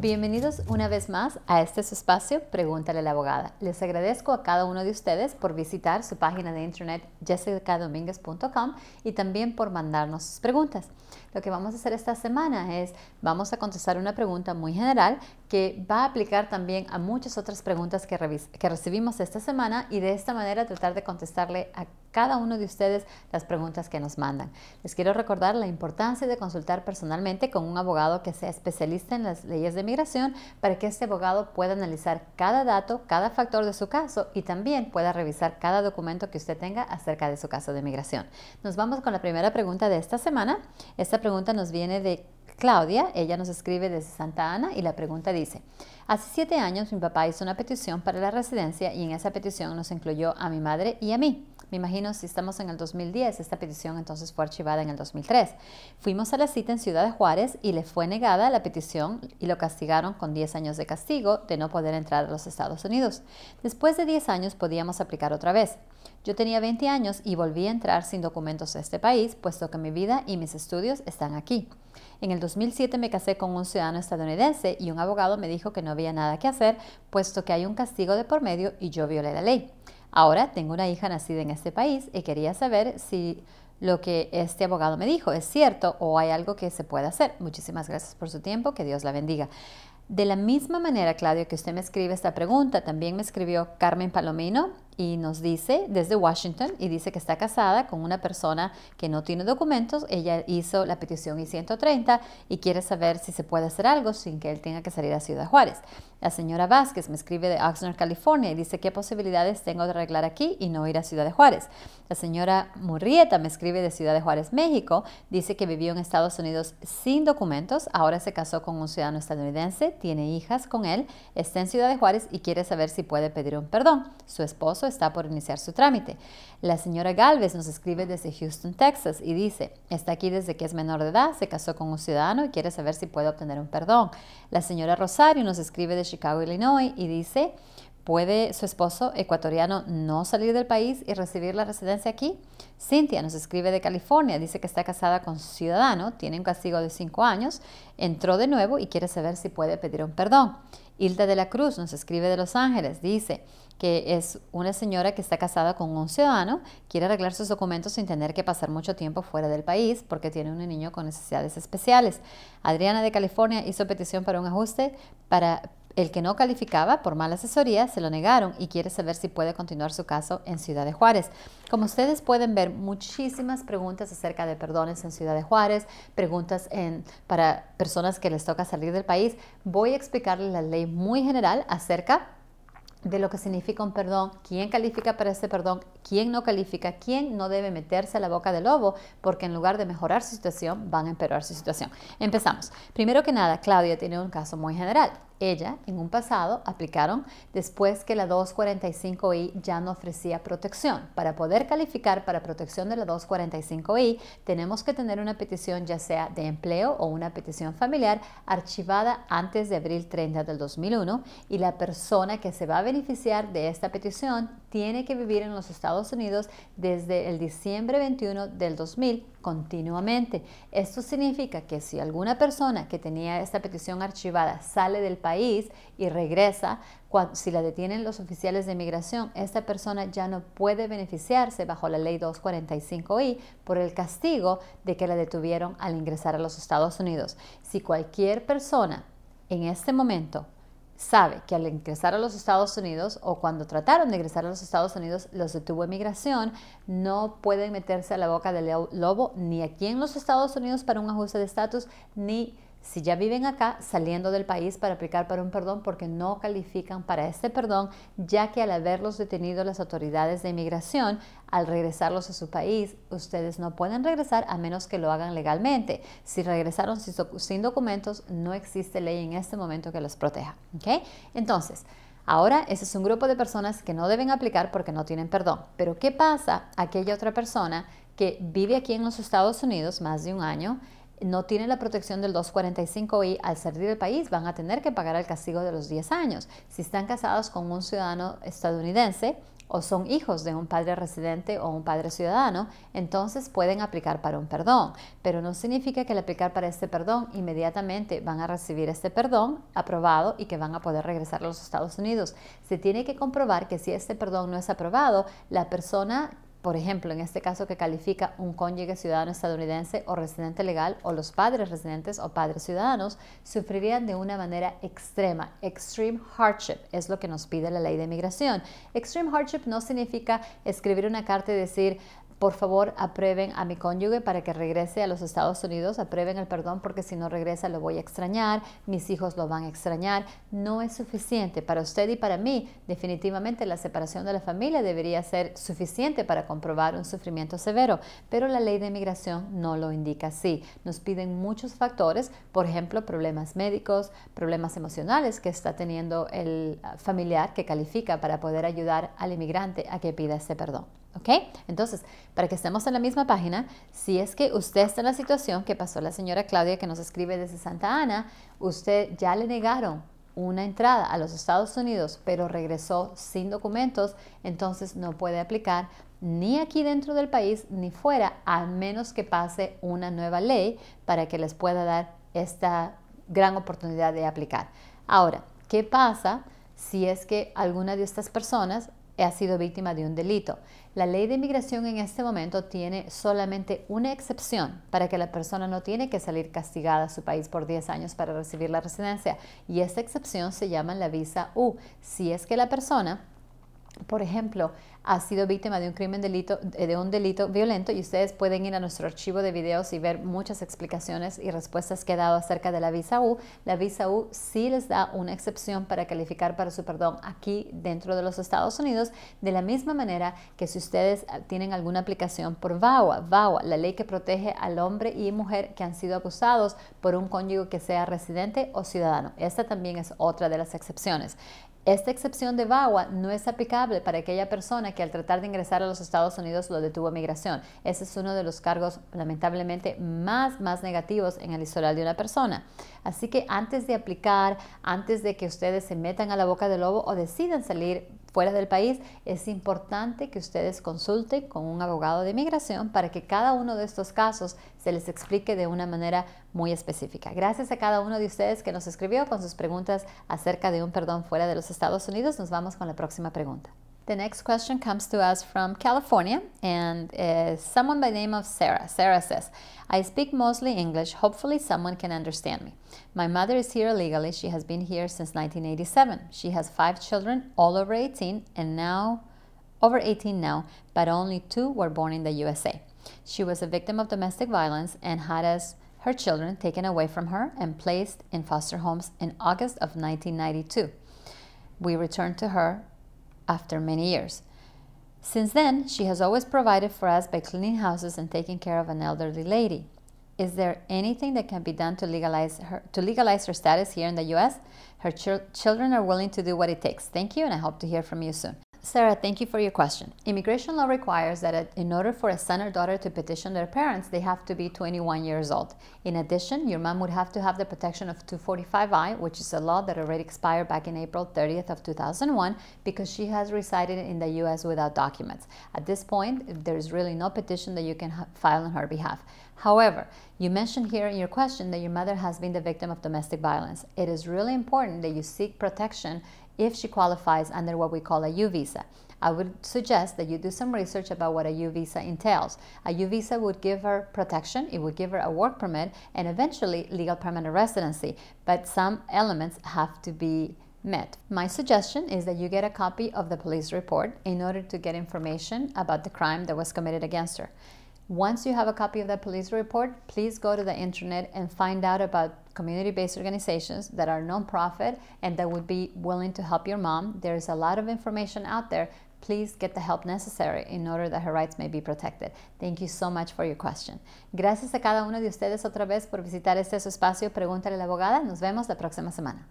Bienvenidos una vez más a este espacio Pregúntale a la abogada. Les agradezco a cada uno de ustedes por visitar su página de internet jessicadominguez.com y también por mandarnos sus preguntas. Lo que vamos a hacer esta semana es, vamos a contestar una pregunta muy general que va a aplicar también a muchas otras preguntas que, que recibimos esta semana y de esta manera tratar de contestarle a cada uno de ustedes las preguntas que nos mandan. Les quiero recordar la importancia de consultar personalmente con un abogado que sea especialista en las leyes de migración para que este abogado pueda analizar cada dato, cada factor de su caso y también pueda revisar cada documento que usted tenga acerca de su caso de migración. Nos vamos con la primera pregunta de esta semana. Esta pregunta nos viene de Claudia, ella nos escribe desde Santa Ana y la pregunta dice, hace siete años mi papá hizo una petición para la residencia y en esa petición nos incluyó a mi madre y a mí. Me imagino si estamos en el 2010, esta petición entonces fue archivada en el 2003. Fuimos a la cita en Ciudad de Juárez y le fue negada la petición y lo castigaron con 10 años de castigo de no poder entrar a los Estados Unidos. Después de 10 años podíamos aplicar otra vez. Yo tenía 20 años y volví a entrar sin documentos a este país, puesto que mi vida y mis estudios están aquí. En el 2007 me casé con un ciudadano estadounidense y un abogado me dijo que no había nada que hacer, puesto que hay un castigo de por medio y yo violé la ley. Ahora tengo una hija nacida en este país y quería saber si lo que este abogado me dijo es cierto o hay algo que se pueda hacer. Muchísimas gracias por su tiempo, que Dios la bendiga. De la misma manera, Claudio, que usted me escribe esta pregunta, también me escribió Carmen Palomino y nos dice desde Washington y dice que está casada con una persona que no tiene documentos. Ella hizo la petición y 130 y quiere saber si se puede hacer algo sin que él tenga que salir a Ciudad Juárez. La señora Vázquez me escribe de Oxnard, California y dice qué posibilidades tengo de arreglar aquí y no ir a Ciudad de Juárez. La señora Murrieta me escribe de Ciudad de Juárez, México. Dice que vivió en Estados Unidos sin documentos. Ahora se casó con un ciudadano estadounidense, tiene hijas con él, está en Ciudad de Juárez y quiere saber si puede pedir un perdón. Su esposo está por iniciar su trámite. La señora Galvez nos escribe desde Houston, Texas y dice, está aquí desde que es menor de edad, se casó con un ciudadano y quiere saber si puede obtener un perdón. La señora Rosario nos escribe de Chicago, Illinois y dice, ¿Puede su esposo ecuatoriano no salir del país y recibir la residencia aquí? Cynthia nos escribe de California, dice que está casada con un ciudadano, tiene un castigo de 5 años, entró de nuevo y quiere saber si puede pedir un perdón. Hilda de la Cruz nos escribe de Los Ángeles, dice, que es una señora que está casada con un ciudadano, quiere arreglar sus documentos sin tener que pasar mucho tiempo fuera del país porque tiene un niño con necesidades especiales. Adriana de California hizo petición para un ajuste para el que no calificaba por mala asesoría se lo negaron y quiere saber si puede continuar su caso en Ciudad de Juárez. Como ustedes pueden ver, muchísimas preguntas acerca de perdones en Ciudad de Juárez, preguntas en, para personas que les toca salir del país. Voy a explicarles la ley muy general acerca de lo que significa un perdón, quién califica para ese perdón, quién no califica, quién no debe meterse a la boca del lobo, porque en lugar de mejorar su situación, van a empeorar su situación. Empezamos. Primero que nada, Claudia tiene un caso muy general ella en un pasado aplicaron después que la 245i ya no ofrecía protección. Para poder calificar para protección de la 245i, tenemos que tener una petición ya sea de empleo o una petición familiar archivada antes de abril 30 del 2001 y la persona que se va a beneficiar de esta petición tiene que vivir en los Estados Unidos desde el diciembre 21 del 2000 continuamente. Esto significa que si alguna persona que tenía esta petición archivada sale del país y regresa, si la detienen los oficiales de inmigración, esta persona ya no puede beneficiarse bajo la ley 245i por el castigo de que la detuvieron al ingresar a los Estados Unidos. Si cualquier persona en este momento sabe que al ingresar a los Estados Unidos o cuando trataron de ingresar a los Estados Unidos los detuvo migración, no pueden meterse a la boca del lobo ni aquí en los Estados Unidos para un ajuste de estatus ni si ya viven acá, saliendo del país para aplicar para un perdón porque no califican para este perdón, ya que al haberlos detenido las autoridades de inmigración, al regresarlos a su país, ustedes no pueden regresar a menos que lo hagan legalmente. Si regresaron sin documentos, no existe ley en este momento que los proteja. Entonces, Ahora, ese es un grupo de personas que no deben aplicar porque no tienen perdón. Pero, ¿qué pasa aquella otra persona que vive aquí en los Estados Unidos más de un año? no tienen la protección del 245 y al salir del país van a tener que pagar el castigo de los 10 años. Si están casados con un ciudadano estadounidense o son hijos de un padre residente o un padre ciudadano, entonces pueden aplicar para un perdón. Pero no significa que al aplicar para este perdón inmediatamente van a recibir este perdón aprobado y que van a poder regresar a los Estados Unidos. Se tiene que comprobar que si este perdón no es aprobado, la persona por ejemplo, en este caso que califica un cónyuge ciudadano estadounidense o residente legal o los padres residentes o padres ciudadanos, sufrirían de una manera extrema. Extreme hardship es lo que nos pide la ley de migración. Extreme hardship no significa escribir una carta y decir, por favor aprueben a mi cónyuge para que regrese a los Estados Unidos, aprueben el perdón porque si no regresa lo voy a extrañar, mis hijos lo van a extrañar. No es suficiente para usted y para mí. Definitivamente la separación de la familia debería ser suficiente para comprobar un sufrimiento severo, pero la ley de inmigración no lo indica así. Nos piden muchos factores, por ejemplo, problemas médicos, problemas emocionales que está teniendo el familiar que califica para poder ayudar al inmigrante a que pida ese perdón. ¿Ok? Entonces, para que estemos en la misma página, si es que usted está en la situación que pasó la señora Claudia que nos escribe desde Santa Ana, usted ya le negaron una entrada a los Estados Unidos, pero regresó sin documentos, entonces no puede aplicar ni aquí dentro del país ni fuera, a menos que pase una nueva ley para que les pueda dar esta gran oportunidad de aplicar. Ahora, ¿qué pasa si es que alguna de estas personas ha sido víctima de un delito. La ley de inmigración en este momento tiene solamente una excepción para que la persona no tiene que salir castigada a su país por 10 años para recibir la residencia y esa excepción se llama la visa U. Si es que la persona por ejemplo, ha sido víctima de un crimen delito, eh, de un delito violento y ustedes pueden ir a nuestro archivo de videos y ver muchas explicaciones y respuestas que he dado acerca de la visa U. La visa U sí les da una excepción para calificar para su perdón aquí dentro de los Estados Unidos, de la misma manera que si ustedes ah, tienen alguna aplicación por VAWA, VAWA, la ley que protege al hombre y mujer que han sido acusados por un cónyuge que sea residente o ciudadano. Esta también es otra de las excepciones. Esta excepción de VAWA no es aplicable para aquella persona que al tratar de ingresar a los Estados Unidos lo detuvo migración. Ese es uno de los cargos lamentablemente más, más negativos en el historial de una persona. Así que antes de aplicar, antes de que ustedes se metan a la boca del lobo o decidan salir fuera del país, es importante que ustedes consulten con un abogado de inmigración para que cada uno de estos casos se les explique de una manera muy específica. Gracias a cada uno de ustedes que nos escribió con sus preguntas acerca de un perdón fuera de los Estados Unidos. Nos vamos con la próxima pregunta. The next question comes to us from California and is someone by name of Sarah. Sarah says, I speak mostly English. Hopefully someone can understand me. My mother is here illegally. She has been here since 1987. She has five children, all over 18 and now over 18 now, but only two were born in the USA. She was a victim of domestic violence and had us her children taken away from her and placed in foster homes in August of 1992. We returned to her after many years. Since then, she has always provided for us by cleaning houses and taking care of an elderly lady. Is there anything that can be done to legalize her, to legalize her status here in the US? Her ch children are willing to do what it takes. Thank you, and I hope to hear from you soon. Sarah, thank you for your question. Immigration law requires that in order for a son or daughter to petition their parents, they have to be 21 years old. In addition, your mom would have to have the protection of 245I, which is a law that already expired back in April 30th of 2001 because she has resided in the US without documents. At this point, there is really no petition that you can file on her behalf. However, you mentioned here in your question that your mother has been the victim of domestic violence. It is really important that you seek protection if she qualifies under what we call a U visa. I would suggest that you do some research about what a U visa entails. A U visa would give her protection, it would give her a work permit, and eventually legal permanent residency. But some elements have to be met. My suggestion is that you get a copy of the police report in order to get information about the crime that was committed against her. Once you have a copy of the police report, please go to the internet and find out about community-based organizations that are nonprofit and that would be willing to help your mom. There's a lot of information out there. Please get the help necessary in order that her rights may be protected. Thank you so much for your question. Gracias a cada uno de ustedes otra vez por visitar este su espacio Pregúntale a la abogada. Nos vemos la próxima semana.